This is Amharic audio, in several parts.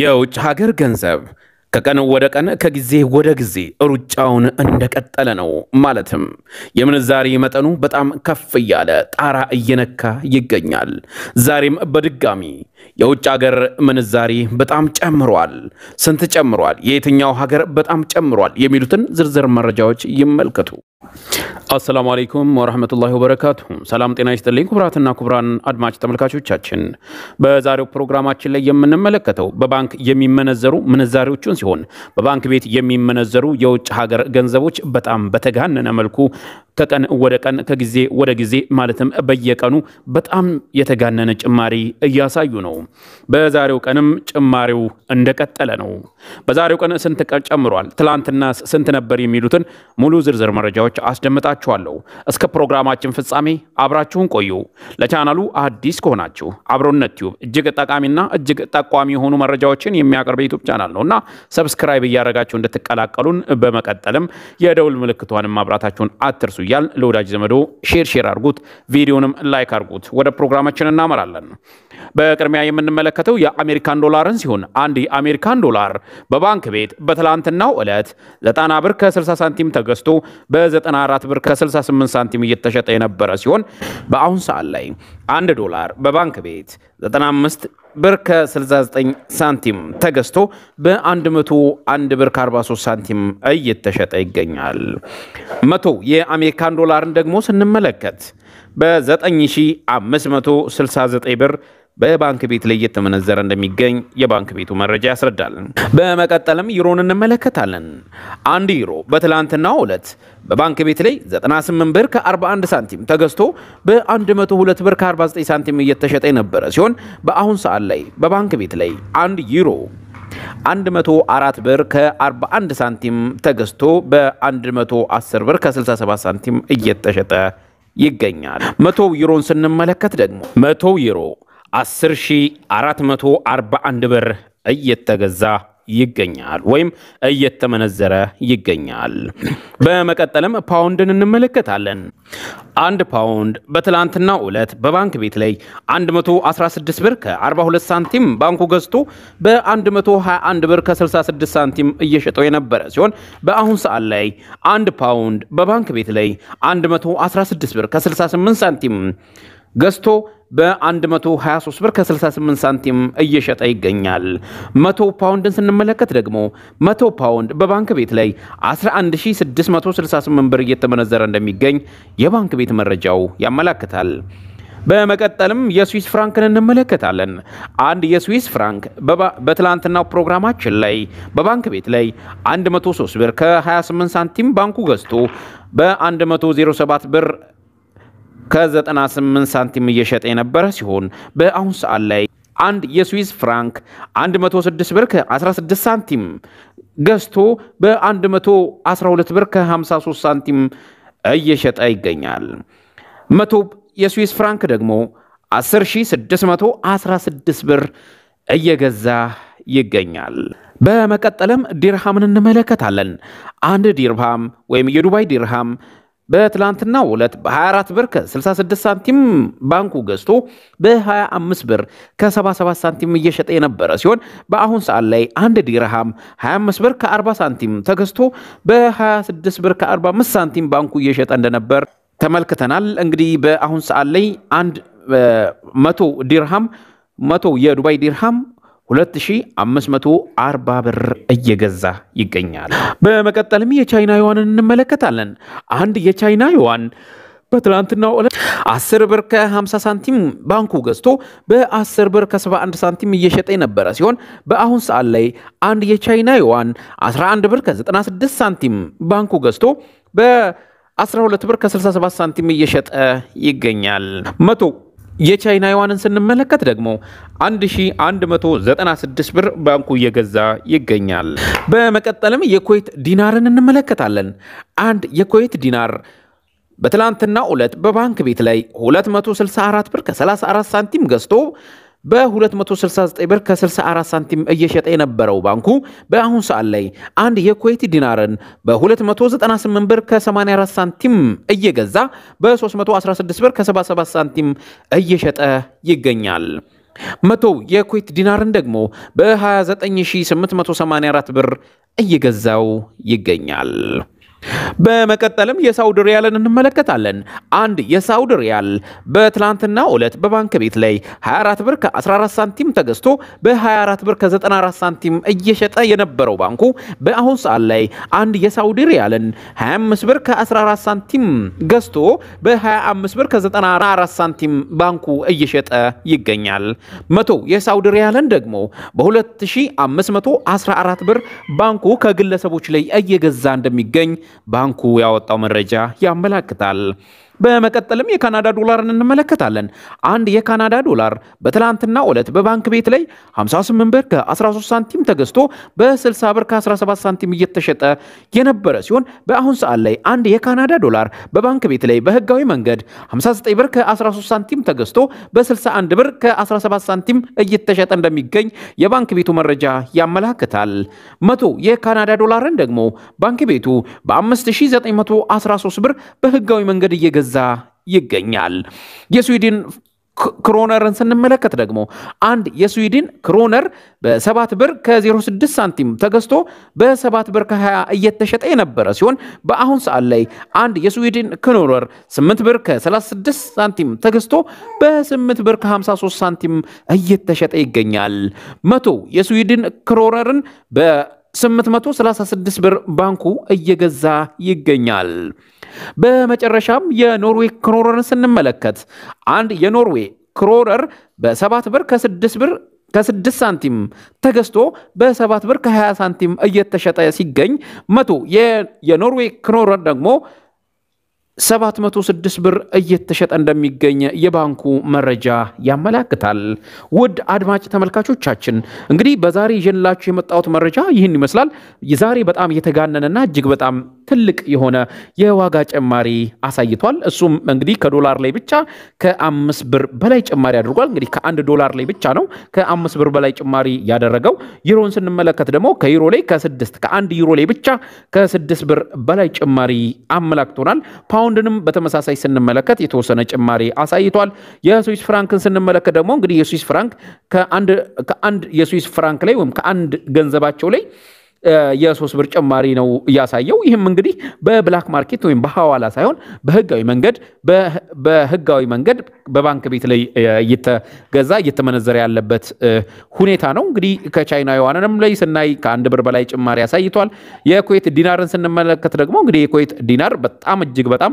የውጭ ሀገር ገንዘብ ከቀን ወደ ቀን ከጊዜ ወደ ጊዜ ሩጫውን እንደቀጠለ ነው። ማለትም የምንዛሪ መጠኑ በጣም ከፍ እያለ ጣራ እየነካ ይገኛል። ዛሬም በድጋሚ የውጭ ሀገር ምንዛሪ በጣም ጨምሯል። ስንት ጨምሯል? የየትኛው ሀገር በጣም ጨምሯል? የሚሉትን ዝርዝር መረጃዎች ይመልከቱ። አሰላሙ አለይኩም ወረህመቱላሂ ወበረካቱሁ። ሰላም ጤና ይስጥልኝ ክቡራትና ኩብራን አድማጭ ተመልካቾቻችን በዛሬው ፕሮግራማችን ላይ የምንመለከተው በባንክ የሚመነዘሩ ምንዛሬዎቹን ሲሆን በባንክ ቤት የሚመነዘሩ የውጭ ሀገር ገንዘቦች በጣም በተጋነነ መልኩ ከቀን ወደ ቀን ከጊዜ ወደ ጊዜ ማለትም በየቀኑ በጣም የተጋነነ ጭማሪ እያሳዩ ነው። በዛሬው ቀንም ጭማሪው እንደቀጠለ ነው። በዛሬው ቀን ስንት ቀን ጨምሯል፣ ትላንትና ስንት ነበር የሚሉትን ሙሉ ዝርዝር መረጃዎች አስደምጣችኋለሁ። እስከ ፕሮግራማችን ፍጻሜ አብራችሁን ቆዩ። ለቻናሉ አዲስ ከሆናችሁ አብሮነት ቲዩብ እጅግ ጠቃሚና እጅግ ጠቋሚ የሆኑ መረጃዎችን የሚያቀርብ ዩቱብ ቻናል ነው እና ሰብስክራይብ እያደረጋችሁ እንድትቀላቀሉን በመቀጠልም የደውል ምልክቷንም ማብራታችሁን አትርሱ። እያል ለወዳጅ ዘመዶ ሼር ሼር አድርጉት፣ ቪዲዮንም ላይክ አድርጉት። ወደ ፕሮግራማችን እናመራለን። በቅድሚያ የምንመለከተው የአሜሪካን ዶላርን ሲሆን አንድ የአሜሪካን ዶላር በባንክ ቤት በትላንትናው ዕለት 90 ብር ከ60 ሳንቲም ተገዝቶ በ94 ብር ከ68 ሳንቲም እየተሸጠ የነበረ ሲሆን በአሁን ሰዓት ላይ አንድ ዶላር በባንክ ቤት 95 ብር ከ69 ሳንቲም ተገዝቶ በ101 ብር ከ43 ሳንቲም እየተሸጠ ይገኛል። መቶ የአሜሪካን ዶላርን ደግሞ ስንመለከት በ9569 ብር በባንክ ቤት ላይ እየተመነዘረ እንደሚገኝ የባንክ ቤቱ መረጃ ያስረዳል። በመቀጠልም ዩሮን እንመለከታለን። አንድ ዩሮ በትላንትናው ዕለት በባንክ ቤት ላይ 98 ብር ከ41 ሳንቲም ተገዝቶ በ102 ብር ከ49 ሳንቲም እየተሸጠ የነበረ ሲሆን በአሁን ሰዓት ላይ በባንክ ቤት ላይ አንድ ዩሮ 104 ብር ከ41 ሳንቲም ተገዝቶ በ110 ብር ከ67 ሳንቲም እየተሸጠ ይገኛል። መቶ ዩሮን ስንመለከት ደግሞ መቶ ዩሮ 10441 ብር እየተገዛ ይገኛል ወይም እየተመነዘረ ይገኛል። በመቀጠልም ፓውንድን እንመለከታለን። አንድ ፓውንድ በትላንትናው ዕለት በባንክ ቤት ላይ 116 ብር ከ42 ሳንቲም ባንኩ ገዝቶ በ121 ብር ከ66 ሳንቲም እየሸጠው የነበረ ሲሆን በአሁን ሰዓት ላይ አንድ ፓውንድ በባንክ ቤት ላይ 116 ብር ከ68 ሳንቲም ገዝቶ በ123 ብር ከ68 ሳንቲም እየሸጠ ይገኛል። 100 ፓውንድን ስንመለከት ደግሞ 100 ፓውንድ በባንክ ቤት ላይ 11668 ብር እየተመነዘረ እንደሚገኝ የባንክ ቤት መረጃው ያመላክታል። በመቀጠልም የስዊስ ፍራንክን እንመለከታለን። አንድ የስዊስ ፍራንክ በትላንትናው ፕሮግራማችን ላይ በባንክ ቤት ላይ 103 ብር ከ28 ሳንቲም ባንኩ ገዝቶ በ107 ብር ከ98 ሳንቲም እየሸጠ የነበረ ሲሆን በአሁን ሰዓት ላይ አንድ የስዊስ ፍራንክ 106 ብር ከ16 ሳንቲም ገዝቶ በ112 ብር ከ53 ሳንቲም እየሸጠ ይገኛል። መቶ የስዊስ ፍራንክ ደግሞ 10616 ብር እየገዛ ይገኛል። በመቀጠልም ዲርሃምን እንመለከታለን። አንድ ዲርሃም ወይም የዱባይ ዲርሃም በትላንትና ዕለት በ24 ብር ከ66 ሳንቲም ባንኩ ገዝቶ በ25 ብር ከ77 ሳንቲም እየሸጠ የነበረ ሲሆን በአሁን ሰዓት ላይ አንድ ዲርሃም 25 ብር ከ40 ሳንቲም ተገዝቶ በ26 ብር ከ45 ሳንቲም ባንኩ እየሸጠ እንደነበር ተመልክተናል። እንግዲህ በአሁን ሰዓት ላይ አንድ መቶ ዲርሃም መቶ የዱባይ ዲርሃም 2540 ብር እየገዛ ይገኛል። በመቀጠልም የቻይና ዩዋንን እንመለከታለን። አንድ የቻይና ዩዋን በትላንትናው ዕለት 10 ብር ከ50 ሳንቲም ባንኩ ገዝቶ በ10 ብር ከ71 ሳንቲም እየሸጠ የነበረ ሲሆን በአሁን ሰዓት ላይ አንድ የቻይና ዩዋን 11 ብር ከ96 ሳንቲም ባንኩ ገዝቶ በ12 ብር ከ67 ሳንቲም እየሸጠ ይገኛል። መቶ የቻይና ዩዋንን ስንመለከት ደግሞ 1196 ብር ባንኩ እየገዛ ይገኛል። በመቀጠልም የኩዌት ዲናርን እንመለከታለን። አንድ የኩዌት ዲናር በትላንትና ዕለት በባንክ ቤት ላይ 264 ብር ከ34 ሳንቲም ገዝቶ በ269 ብር ከ64 ሳንቲም እየሸጠ የነበረው ባንኩ በአሁን ሰዓት ላይ አንድ የኩዌት ዲናርን በ298 ብር ከ84 ሳንቲም እየገዛ በ316 ብር ከ77 ሳንቲም እየሸጠ ይገኛል። መቶ የኩዌት ዲናርን ደግሞ በ29884 ብር እየገዛው ይገኛል። በመቀጠልም የሳውዲ ሪያልን እንመለከታለን። አንድ የሳውዲ ሪያል በትላንትና ዕለት በባንክ ቤት ላይ 24 ብር ከ14 ሳንቲም ተገዝቶ በ24 ብር ከ94 ሳንቲም እየሸጠ የነበረው ባንኩ በአሁን ሰዓት ላይ አንድ የሳውዲ ሪያልን 25 ብር ከ14 ሳንቲም ገዝቶ በ25 ብር ከ94 ሳንቲም ባንኩ እየሸጠ ይገኛል። መቶ የሳውዲ ሪያልን ደግሞ በ2514 ብር ባንኩ ከግለሰቦች ላይ እየገዛ እንደሚገኝ ባንኩ ያወጣው መረጃ ያመላክታል። በመቀጠልም የካናዳ ዶላርን እንመለከታለን። አንድ የካናዳ ዶላር በትላንትና ዕለት በባንክ ቤት ላይ 58 ብር ከ13 ሳንቲም ተገዝቶ በ60 ብር ከ17 ሳንቲም እየተሸጠ የነበረ ሲሆን በአሁን ሰዓት ላይ አንድ የካናዳ ዶላር በባንክ ቤት ላይ በህጋዊ መንገድ 59 ብር ከ13 ሳንቲም ተገዝቶ በ61 ብር ከ17 ሳንቲም እየተሸጠ እንደሚገኝ የባንክ ቤቱ መረጃ ያመላክታል። መቶ የካናዳ ዶላርን ደግሞ ባንክ ቤቱ በ5913 ብር በህጋዊ መንገድ እየገ እየገዛ ይገኛል። የስዊድን ክሮነርን ስንመለከት ደግሞ አንድ የስዊድን ክሮነር በሰባት ብር ከ06 ሳንቲም ተገዝቶ በሰባት ብር ከ20 እየተሸጠ የነበረ ሲሆን በአሁን ሰዓት ላይ አንድ የስዊድን ክሮነር 8 ብር ከ36 ሳንቲም ተገዝቶ በ8 ብር ከ53 ሳንቲም እየተሸጠ ይገኛል። መቶ የስዊድን ክሮነርን በ 836 ብር ባንኩ እየገዛ ይገኛል። በመጨረሻም የኖርዌይ ክሮነርን ስንመለከት አንድ የኖርዌይ ክሮረር በ7 ብር ከ6 ብር ከ6 ሳንቲም ተገዝቶ በ7 ብር ከ20 ሳንቲም እየተሸጠ ሲገኝ መቶ የኖርዌይ ክሮረር ደግሞ 706 ብር እየተሸጠ እንደሚገኝ የባንኩ መረጃ ያመላክታል። ውድ አድማጭ ተመልካቾቻችን እንግዲህ በዛሬ ይዤላችሁ የመጣሁት መረጃ ይህን ይመስላል። ዛሬ በጣም የተጋነነና እጅግ በጣም ትልቅ የሆነ የዋጋ ጭማሪ አሳይቷል። እሱም እንግዲህ ከዶላር ላይ ብቻ ከአምስት ብር በላይ ጭማሪ አድርጓል። እንግዲህ ከአንድ ዶላር ላይ ብቻ ነው ከአምስት ብር በላይ ጭማሪ ያደረገው። ዩሮን ስንመለከት ደግሞ ከዩሮ ላይ ከስድስት ከአንድ ዩሮ ላይ ብቻ ከስድስት ብር በላይ ጭማሪ አመላክቶናል። ፓውንድንም በተመሳሳይ ስንመለከት የተወሰነ ጭማሪ አሳይቷል። የስዊስ ፍራንክን ስንመለከት ደግሞ እንግዲህ የስዊስ ፍራንክ ከአንድ የስዊስ ፍራንክ ላይ ወይም ከአንድ ገንዘባቸው ላይ የሶስት ብር ጭማሪ ነው እያሳየው። ይህም እንግዲህ በብላክ ማርኬት ወይም በሐዋላ ሳይሆን በህጋዊ መንገድ በህጋዊ መንገድ በባንክ ቤት ላይ እየተገዛ እየተመነዘረ ያለበት ሁኔታ ነው። እንግዲህ ከቻይና ዩዋንንም ላይ ስናይ ከአንድ ብር በላይ ጭማሪ አሳይቷል። የኩዌት ዲናርን ስንመለከት ደግሞ እንግዲህ የኩዌት ዲናር በጣም እጅግ በጣም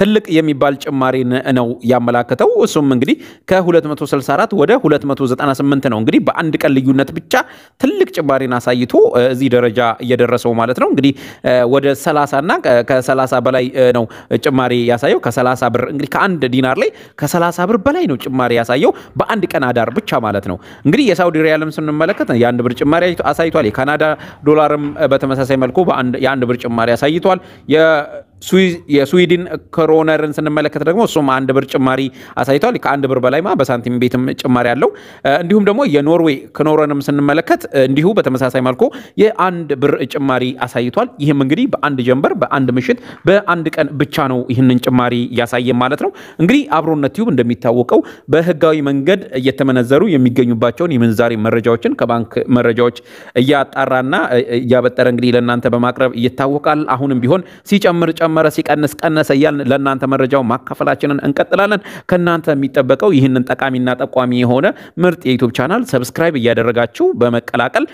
ትልቅ የሚባል ጭማሪን ነው ያመላከተው። እሱም እንግዲህ ከ264 ወደ 298 ነው እንግዲህ በአንድ ቀን ልዩነት ብቻ ትልቅ ጭማሪን አሳይቶ እዚህ ደረጃ እየደረሰው ማለት ነው። እንግዲህ ወደ 30 እና ከ30 በላይ ነው ጭማሪ ያሳየው። ከ30 ብር እንግዲህ ከአንድ ዲናር ላይ ከ30 ብር በላይ ነው ጭማሪ ያሳየው በአንድ ቀን አዳር ብቻ ማለት ነው። እንግዲህ የሳውዲ ሪያልም ስንመለከት የአንድ ብር ጭማሪ አሳይቷል። የካናዳ ዶላርም በተመሳሳይ መልኩ የአንድ ብር ጭማሪ አሳይቷል። የስዊድን ክሮነርን ስንመለከት ደግሞ እሱም አንድ ብር ጭማሪ አሳይቷል። ከአንድ ብር በላይ በሳንቲም ቤትም ጭማሪ አለው። እንዲሁም ደግሞ የኖርዌይ ክኖረንም ስንመለከት እንዲሁ በተመሳሳይ መልኩ የአንድ ብር ጭማሪ አሳይቷል። ይህም እንግዲህ በአንድ ጀንበር፣ በአንድ ምሽት፣ በአንድ ቀን ብቻ ነው ይህንን ጭማሪ ያሳየ ማለት ነው። እንግዲህ አብሮነት ቲዩብ እንደሚታወቀው በህጋዊ መንገድ እየተመነዘሩ የሚገኙባቸውን የምንዛሬ መረጃዎችን ከባንክ መረጃዎች እያጣራና እያበጠረ እንግዲህ ለእናንተ በማቅረብ ይታወቃል። አሁንም ቢሆን ሲጨምር ጨምር ጨመረ፣ ሲቀንስ ቀነሰ እያልን ለእናንተ መረጃው ማካፈላችንን እንቀጥላለን። ከእናንተ የሚጠበቀው ይህንን ጠቃሚና ጠቋሚ የሆነ ምርጥ የዩቱብ ቻናል ሰብስክራይብ እያደረጋችሁ በመቀላቀል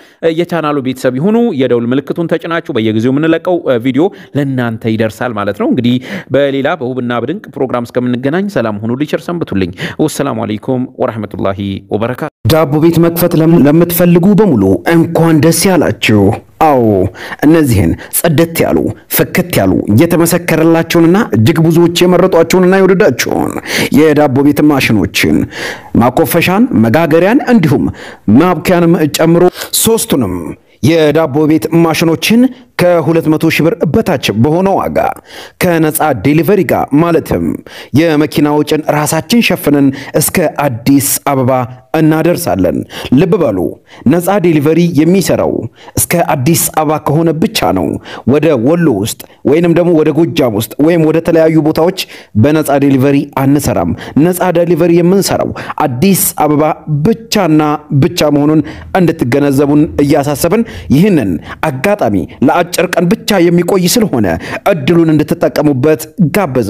የቻናሉ ቤተሰብ ይሁኑ። የደውል ምልክቱን ተጭናችሁ በየጊዜው የምንለቀው ቪዲዮ ለእናንተ ይደርሳል ማለት ነው። እንግዲህ በሌላ በውብና በድንቅ ፕሮግራም እስከምንገናኝ ሰላም ሁኑ። ልቸር ሰንብቱልኝ። ወሰላሙ አለይኩም ወረህመቱላሂ ወበረካቱ። ዳቦ ቤት መክፈት ለምትፈልጉ በሙሉ እንኳን ደስ ያላችሁ። አዎ እነዚህን ጽድት ያሉ ፍክት ያሉ እየተመሰከረላቸውንና እጅግ ብዙዎች የመረጧቸውንና የወደዳቸውን የዳቦ ቤት ማሽኖችን ማኮፈሻን፣ መጋገሪያን እንዲሁም ማብኪያንም ጨምሮ ሶስቱንም የዳቦ ቤት ማሽኖችን ከ200 ሺህ ብር በታች በሆነ ዋጋ ከነፃ ዴሊቨሪ ጋር ማለትም የመኪና ወጪን ራሳችን ሸፍነን እስከ አዲስ አበባ እናደርሳለን። ልብ በሉ ነፃ ዴሊቨሪ የሚሰራው እስከ አዲስ አበባ ከሆነ ብቻ ነው። ወደ ወሎ ውስጥ ወይንም ደግሞ ወደ ጎጃም ውስጥ ወይም ወደ ተለያዩ ቦታዎች በነፃ ዴሊቨሪ አንሰራም። ነፃ ዴሊቨሪ የምንሰራው አዲስ አበባ ብቻና ብቻ መሆኑን እንድትገነዘቡን እያሳሰብን ይህንን አጋጣሚ ለአ አጭር ቀን ብቻ የሚቆይ ስለሆነ እድሉን እንድትጠቀሙበት ጋበዘ።